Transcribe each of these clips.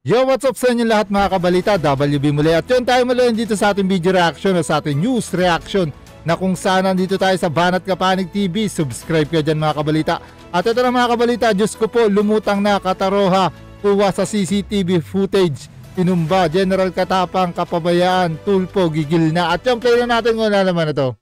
Yo, what's up sa inyo lahat mga kabalita, WB muli at yun tayo muli dito sa ating video reaction o sa ating news reaction na kung saan nandito tayo sa Banat Kapanig TV, subscribe kayo dyan mga kabalita. At ito na mga kabalita, Diyos ko po, lumutang na kataroha, kuwa sa CCTV footage, inumba, General Katapang, Kapabayaan, Tulpo, Gigil na. At yung play na natin kung naman ito.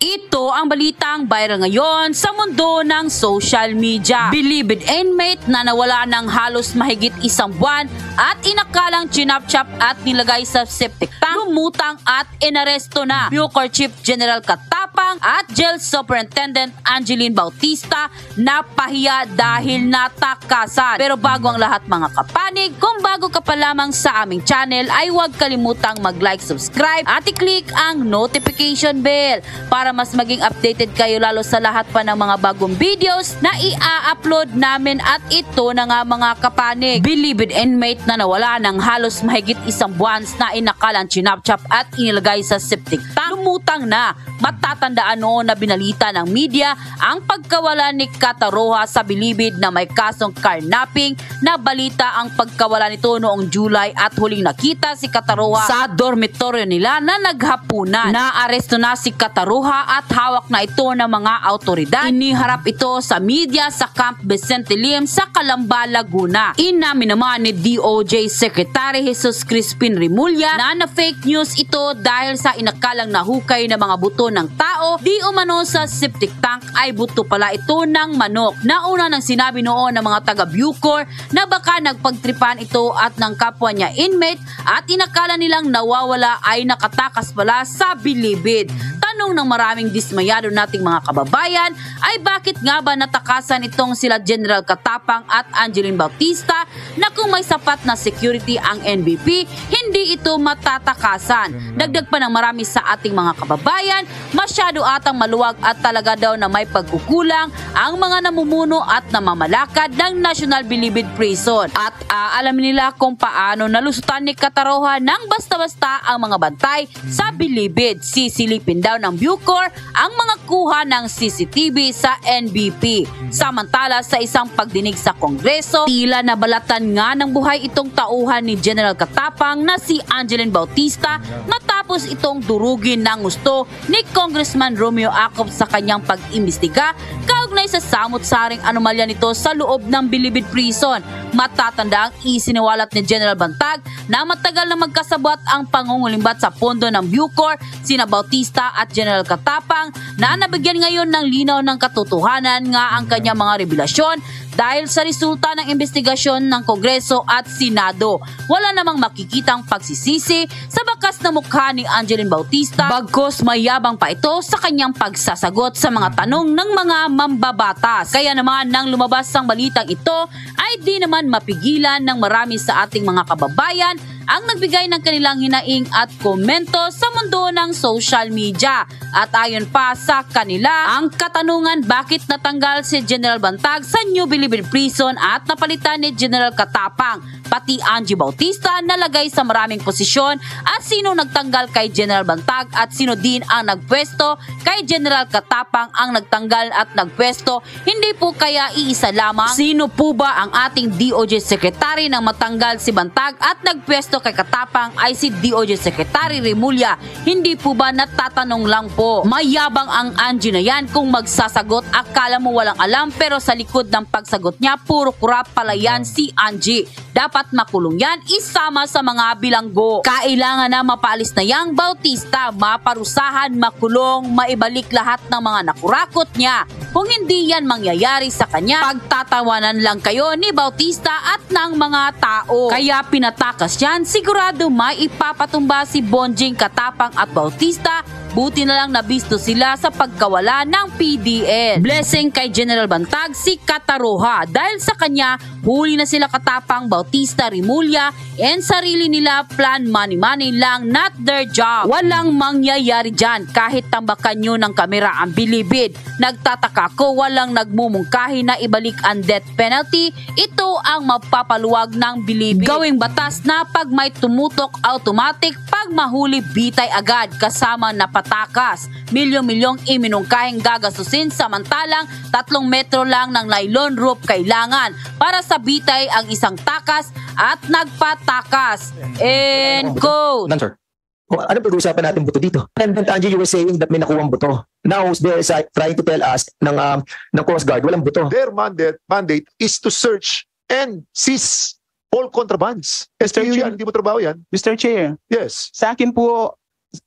Ito ang balitang viral ngayon sa mundo ng social media. Believed inmate na nawala ng halos mahigit isang buwan at inakalang chinap-chap at nilagay sa septic tank. Lumutang at inaresto na Bucor Chief General Katab Tapang at Jail Superintendent Angeline Bautista na pahiya dahil natakasan. Pero bago ang lahat mga kapanig, kung bago ka pa lamang sa aming channel ay huwag kalimutang mag-like, subscribe at i-click ang notification bell para mas maging updated kayo lalo sa lahat pa ng mga bagong videos na i-upload namin at ito na nga mga kapanig. Believed inmate na nawala ng halos mahigit isang buwan na inakalan, chinapchap at inilagay sa septic tank. Lumutang na, matatapos palatandaan noon na binalita ng media ang pagkawala ni Kataroha sa bilibid na may kasong carnapping na balita ang pagkawala nito noong July at huling nakita si Kataroha sa dormitoryo nila na naghapunan. Naaresto na si Kataroha at hawak na ito ng mga autoridad. Iniharap ito sa media sa Camp Vicente Lim sa Calamba, Laguna. Inamin naman ni DOJ Secretary Jesus Crispin Rimulya na na fake news ito dahil sa inakalang nahukay ng mga buto ng tao tao, di umano sa septic tank ay buto pala ito ng manok. Nauna nang sinabi noon ng mga taga Bucor na baka nagpagtripan ito at ng kapwa niya inmate at inakala nilang nawawala ay nakatakas pala sa bilibid tanong ng maraming dismayado nating mga kababayan ay bakit nga ba natakasan itong sila General Katapang at Angeline Bautista na kung may sapat na security ang NBP, hindi ito matatakasan. Dagdag pa ng marami sa ating mga kababayan, masyado atang maluwag at talaga daw na may pagkukulang ang mga namumuno at namamalakad ng National Bilibid Prison. At aalamin nila kung paano nalusutan ni Kataroha ng basta-basta ang mga bantay sa Bilibid. Sisilipin daw ng Bucor ang mga kuha ng CCTV sa NBP. Samantala sa isang pagdinig sa Kongreso, tila nabalat Sinugatan nga ng buhay itong tauhan ni General Katapang na si Angeline Bautista matapos itong durugin ng gusto ni Congressman Romeo Acop sa kanyang pag-imbestiga kaugnay sa samot-saring anomalya nito sa loob ng Bilibid Prison. Matatanda ang isiniwalat ni General Bantag na matagal na magkasabot ang pangungulimbat sa pondo ng Bucor, sina Bautista at General Katapang na nabigyan ngayon ng linaw ng katotohanan nga ang kanyang mga revelasyon dahil sa resulta ng investigasyon ng Kongreso at Senado. Wala namang makikitang pagsisisi sa bakas na mukha ni Angeline Bautista bagkos mayabang pa ito sa kanyang pagsasagot sa mga tanong ng mga mambabatas. Kaya naman nang lumabas ang balitang ito ay di naman mapigilan ng marami sa ating mga kababayan ang nagbigay ng kanilang hinaing at komento sa mundo ng social media. At ayon pa sa kanila, ang katanungan bakit natanggal si General Bantag sa New Bilibid Prison at napalitan ni General Katapang pati Angie Bautista nalagay sa maraming posisyon at sino nagtanggal kay General Bantag at sino din ang nagpwesto kay General Katapang ang nagtanggal at nagpwesto. Hindi po kaya iisa lamang. Sino po ba ang ating DOJ Secretary nang matanggal si Bantag at nagpwesto kay Katapang ay si DOJ Secretary Remulla. Hindi po ba natatanong lang po? Mayabang ang Angie na yan kung magsasagot akala mo walang alam pero sa likod ng pagsagot niya puro kurap pala yan si Angie. Dapat makulong yan isama sa mga bilanggo. Kailangan na mapaalis na yang Bautista, maparusahan, makulong, maibalik lahat ng mga nakurakot niya. Kung hindi yan mangyayari sa kanya, pagtatawanan lang kayo ni Bautista at ng mga tao. Kaya pinatakas yan, sigurado may ipapatumba si Bonjing Katapang at Bautista Buti na lang nabisto sila sa pagkawala ng PDL. Blessing kay General Bantag si Kataroha dahil sa kanya huli na sila katapang Bautista Rimulya and sarili nila plan money-money lang not their job. Walang mangyayari dyan kahit tambakan nyo ng kamera ang bilibid. Nagtataka ko walang nagmumungkahi na ibalik ang death penalty. Ito ang mapapaluwag ng bilibid. Gawing batas na pag may tumutok automatic pag mahuli bitay agad kasama na pat patakas. Milyong-milyong iminungkahing gagastusin samantalang tatlong metro lang ng nylon rope kailangan para sa bitay ang isang takas at nagpatakas. And go! Answer. Kung ano pag-uusapan natin buto dito? And then Angie, you were saying that may nakuwang buto. Now, there is trying to tell us ng, um, ng Coast Guard, walang buto. Their mandate, mandate is to search and seize all contrabands. Mr. Chair, hindi mo trabaho yan. Mr. Chair, yes. sa akin po,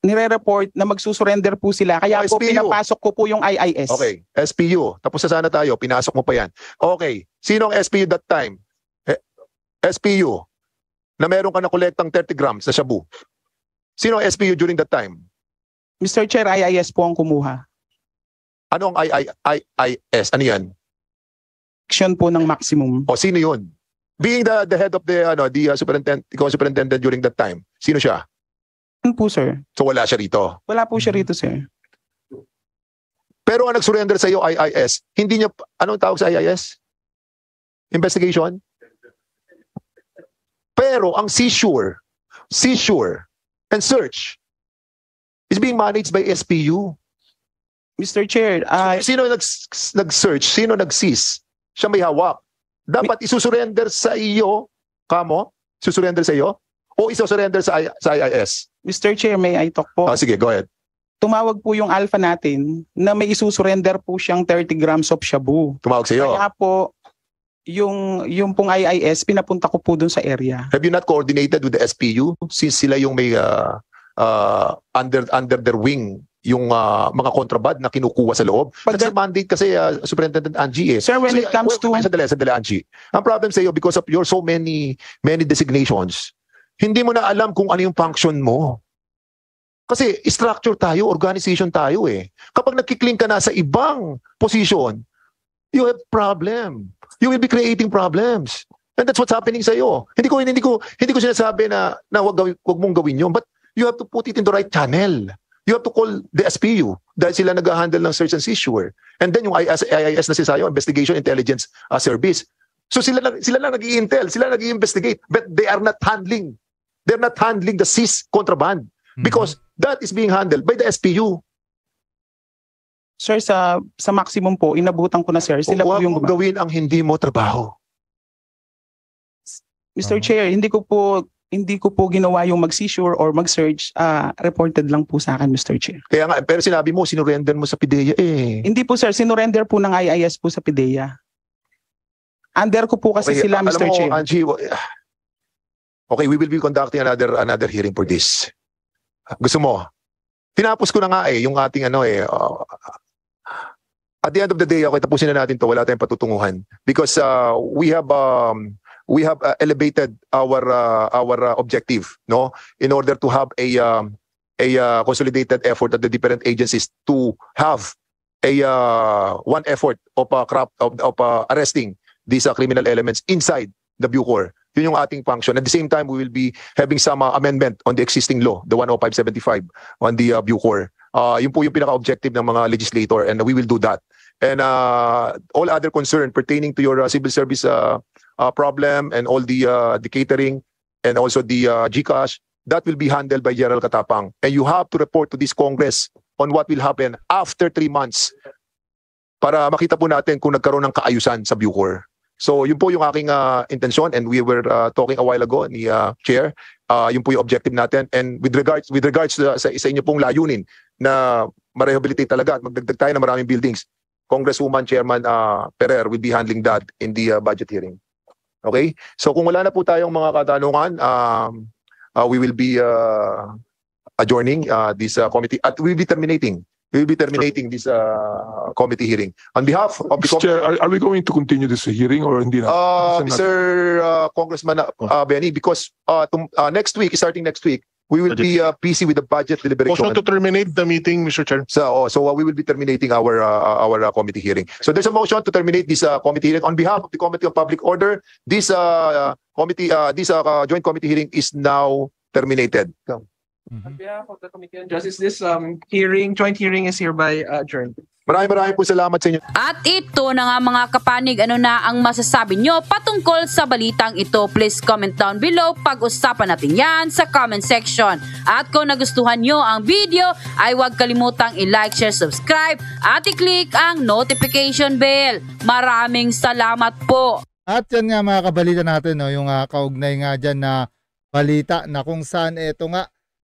nire-report na magsusurrender po sila. Kaya oh, po pinapasok ko po yung IIS. Okay, SPU. Tapos na sana tayo, pinasok mo pa yan. Okay, sino ang SPU that time? Eh, SPU, na meron ka na kolektang 30 grams sa shabu. Sino ang SPU during that time? Mr. Chair, IIS po ang kumuha. Ano ang IIS? Ano yan? Action po ng maximum. O, sino yun? Being the, the head of the, ano, the uh, superintendent, ikaw superintendent during that time, sino siya? po, sir. So wala siya rito. Wala po siya mm-hmm. rito, sir. Pero ang nag-surrender sa iyo, IIS, hindi niya, anong tawag sa IIS? Investigation? Pero ang seizure, seizure, and search is being managed by SPU. Mr. Chair, I... Sino nag-search? Sino nag-seize? Siya may hawak. Dapat isusurrender sa iyo, kamo, susurrender sa iyo, o isusurrender sa, sa IIS? Mr. Chair, may I talk po? Oh, sige, go ahead. Tumawag po yung alpha natin na may isusurrender po siyang 30 grams of shabu. Tumawag sa iyo? Kaya po, yung yung pong IIS pinapunta ko po dun sa area. Have you not coordinated with the SPU since sila yung may uh, uh, under under their wing yung uh, mga contraband na kinukuha sa loob. But That's mandate kasi uh, Superintendent Angie eh. Sir, when so, it comes well, to... Sandali, sandali Angie. Ang problem sa iyo because of your so many many designations, hindi mo na alam kung ano yung function mo. Kasi structure tayo, organization tayo eh. Kapag nagkikling ka na sa ibang position, you have problem. You will be creating problems. And that's what's happening sa iyo. Hindi ko hindi ko hindi ko sinasabi na na wag wag mong gawin 'yon, but you have to put it in the right channel. You have to call the SPU dahil sila nag-handle ng search and issuer. And then yung IIS, IIS na si Sayo, Investigation Intelligence uh, Service. So sila lang, sila lang nag-i-intel, sila nag-i-investigate, but they are not handling They're not handling the seized contraband mm-hmm. because mm -hmm. that is being handled by the SPU. Sir, sa, sa maximum po, inabutan ko na sir, sila o, po yung... Huwag gawin ang hindi mo trabaho. Mr. Uh-huh. Ah. Chair, hindi ko po hindi ko po ginawa yung mag-seizure or mag-search, uh, reported lang po sa akin, Mr. Chair. Kaya nga, pero sinabi mo, sinurender mo sa PIDEA eh. Hindi po sir, Sinurender po ng IIS po sa PIDEA. Under ko po kasi okay, sila, Mr. Mo, Chair. Angie, Okay, we will be conducting another another hearing for this. Gusto mo? Tinapos ko na nga eh, yung ating ano eh, uh, at the end of the day, okay, tapusin na natin to, wala tayong patutunguhan. Because uh, we have um, we have uh, elevated our uh, our uh, objective, no? In order to have a um, a uh, consolidated effort at the different agencies to have a uh, one effort of uh, crop of, of uh, arresting these uh, criminal elements inside the Bucor. Yun yung ating function. At the same time, we will be having some uh, amendment on the existing law, the 10575 on the uh, Bucor. Uh, yun po yung pinaka-objective ng mga legislator and we will do that. And uh, all other concern pertaining to your uh, civil service uh, uh, problem and all the, uh, the catering and also the uh, GCash, that will be handled by General Katapang. And you have to report to this Congress on what will happen after three months para makita po natin kung nagkaroon ng kaayusan sa Bucor. So yun po yung aking uh, ah, intention and we were uh, talking a while ago ni uh, Chair. Uh, yun po yung objective natin and with regards with regards to, sa, sa inyo pong layunin na ma-rehabilitate talaga at magdagdag tayo ng maraming buildings. Congresswoman Chairman uh, Perer will be handling that in the uh, budget hearing. Okay? So kung wala na po tayong mga katanungan, um, uh, we will be uh, adjourning uh, this uh, committee at we will be terminating we will be terminating this uh, committee hearing. On behalf of the Mr. Chair, are, are we going to continue this hearing or hindi na? Uh, Sir uh, Congressman uh, oh. uh, Benny, because uh, uh, next week, starting next week, we will be uh, busy with the budget deliberation. Motion to terminate the meeting, Mr. Chair. So, oh, so uh, we will be terminating our uh, our uh, committee hearing. So there's a motion to terminate this uh, committee hearing on behalf of the Committee on Public Order. This uh, committee, uh, this uh, uh joint committee hearing is now terminated. Come. On behalf of the Committee on Justice, this um, hearing, joint hearing is hereby uh, adjourned. Maraming maraming po salamat sa inyo. At ito na nga mga kapanig, ano na ang masasabi nyo patungkol sa balitang ito. Please comment down below, pag-usapan natin yan sa comment section. At kung nagustuhan nyo ang video, ay huwag kalimutang i-like, share, subscribe, at i-click ang notification bell. Maraming salamat po. At yan nga mga kabalita natin, no, yung uh, kaugnay nga dyan na balita na kung saan ito nga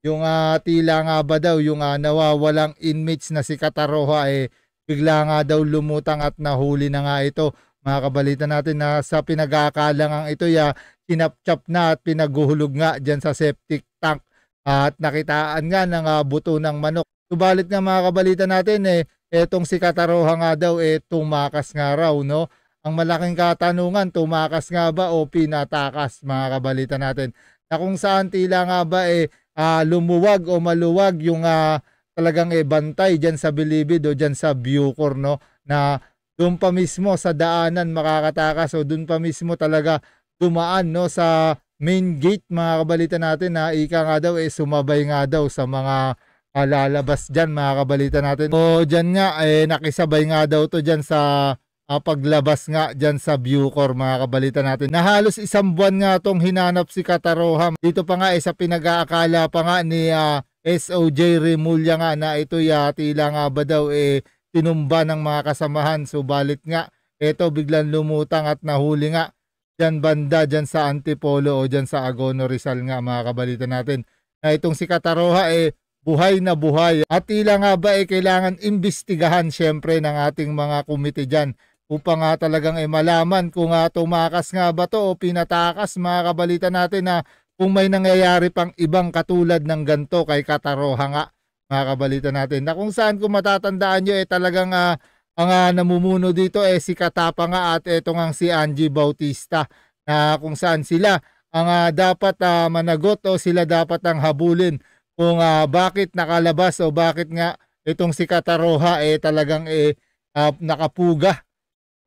yung uh, tila nga ba daw yung uh, nawawalang inmates na si Kataroha eh bigla nga daw lumutang at nahuli na nga ito. Mga kabalita natin na ah, sa pinag-aakalangang ito ya, kinapchap na at pinaguhulog nga dyan sa septic tank at nakitaan nga ng uh, buto ng manok. Subalit nga mga kabalita natin eh, etong si Kataroha nga daw eh tumakas nga raw no. Ang malaking katanungan, tumakas nga ba o pinatakas mga kabalita natin? Na kung saan tila nga ba eh uh, lumuwag o maluwag yung uh, talagang eh, bantay dyan sa Bilibid o dyan sa Bucor no na doon pa mismo sa daanan makakatakas o doon pa mismo talaga dumaan no sa main gate mga kabalita natin na ika nga daw eh sumabay nga daw sa mga uh, lalabas dyan mga kabalita natin. O dyan nga eh nakisabay nga daw to dyan sa uh, paglabas nga dyan sa Bucor mga kabalita natin. Na halos isang buwan nga tong hinanap si Kataroham. Dito pa nga isa eh, pinag-aakala pa nga ni uh, ah, SOJ Remulla nga na ito ya, ah, tila ba daw eh tinumba ng mga kasamahan. Subalit so, nga ito biglang lumutang at nahuli nga dyan banda dyan sa Antipolo o dyan sa Agono Rizal nga mga kabalita natin. Na itong si Kataroha eh buhay na buhay at tila nga ba eh kailangan imbestigahan syempre ng ating mga komite dyan upang nga talagang ay eh, malaman kung nga ah, tumakas nga ba to o pinatakas mga kabalita natin na kung may nangyayari pang ibang katulad ng ganto kay Kataroha nga mga kabalita natin na kung saan kung matatandaan nyo ay eh, talagang uh, ang uh, namumuno dito eh si Katapa nga at eto nga si Angie Bautista na kung saan sila ang uh, dapat uh, managot o sila dapat ang habulin kung uh, bakit nakalabas o bakit nga itong si Kataroha eh talagang eh uh, nakapuga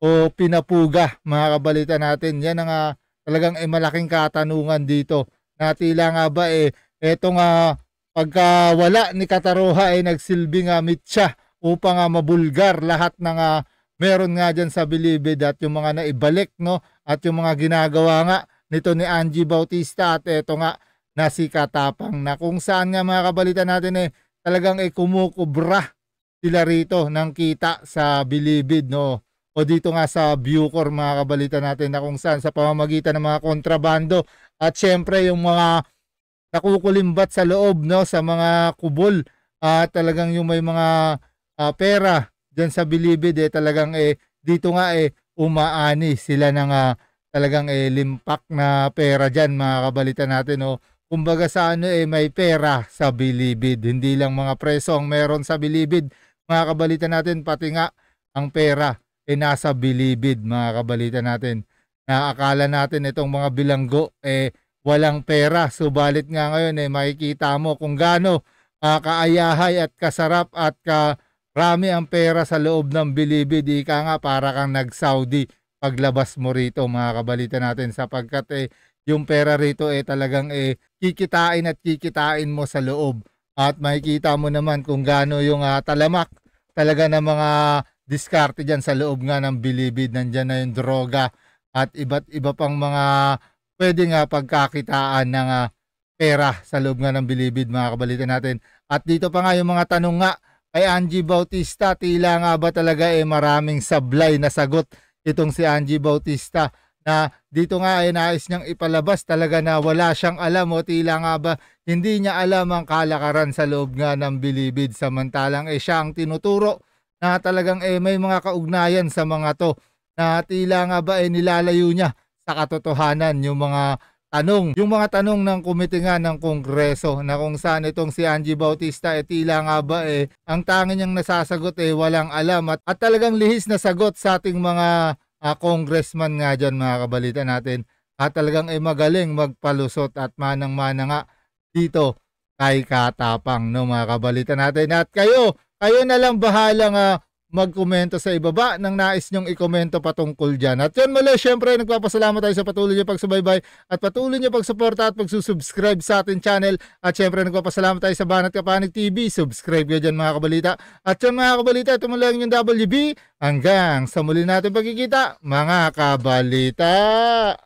o pinapuga mga kabalita natin. Yan ang uh, talagang eh, malaking katanungan dito na tila nga ba eh etong uh, ah, pagkawala ni Kataroha ay eh, nagsilbing uh, mitsa upang uh, mabulgar lahat ng uh, meron nga dyan sa Bilibid at yung mga naibalik no at yung mga ginagawa nga nito ni Angie Bautista at eto nga na si Katapang na kung saan nga mga kabalita natin eh talagang eh kumukubra sila rito ng kita sa Bilibid no o dito nga sa Bucor mga kabalita natin na kung saan sa pamamagitan ng mga kontrabando at syempre yung mga nakukulimbat sa loob no sa mga kubol uh, talagang yung may mga uh, pera diyan sa Bilibid eh talagang eh dito nga eh umaani sila ng uh, talagang eh limpak na pera diyan mga kabalita natin no kumbaga sa ano eh may pera sa Bilibid hindi lang mga preso ang meron sa Bilibid mga kabalita natin pati nga ang pera ay eh, nasa bilibid mga kabalita natin. Na akala natin itong mga bilanggo eh walang pera. Subalit nga ngayon eh makikita mo kung gaano uh, kaayahay at kasarap at karami ang pera sa loob ng bilibid. Ika nga para kang nag-Saudi paglabas mo rito mga kabalita natin sapagkat eh yung pera rito eh talagang eh kikitain at kikitain mo sa loob at makikita mo naman kung gaano yung uh, talamak talaga ng mga diskarte dyan sa loob nga ng bilibid. Nandyan na yung droga at iba't iba pang mga pwede nga pagkakitaan ng ah, pera sa loob nga ng bilibid mga kabalita natin. At dito pa nga yung mga tanong nga kay Angie Bautista, tila nga ba talaga eh maraming sablay na sagot itong si Angie Bautista na dito nga ay eh, nais niyang ipalabas talaga na wala siyang alam o tila nga ba hindi niya alam ang kalakaran sa loob nga ng bilibid samantalang eh siya ang tinuturo na talagang eh may mga kaugnayan sa mga to na tila nga ba eh nilalayo niya sa katotohanan yung mga tanong, yung mga tanong ng komite nga ng Kongreso na kung saan itong si Angie Bautista eh tila nga ba eh ang tangin niyang nasasagot eh walang alam at, at talagang lihis na sagot sa ating mga uh, congressman nga dyan mga kabalita natin at talagang eh magaling magpalusot at manang-mana nga dito kay Katapang no mga kabalita natin at kayo kayo na lang bahala nga magkomento sa ibaba nang nais nyong ikomento patungkol dyan. At yun muli, syempre, nagpapasalamat tayo sa patuloy niyo pagsubaybay at patuloy niyo pagsuporta at pagsusubscribe sa ating channel. At syempre, nagpapasalamat tayo sa Banat Kapanig TV. Subscribe kayo dyan mga kabalita. At yun mga kabalita, ito muli yung WB. Hanggang sa muli natin pagkikita, mga kabalita!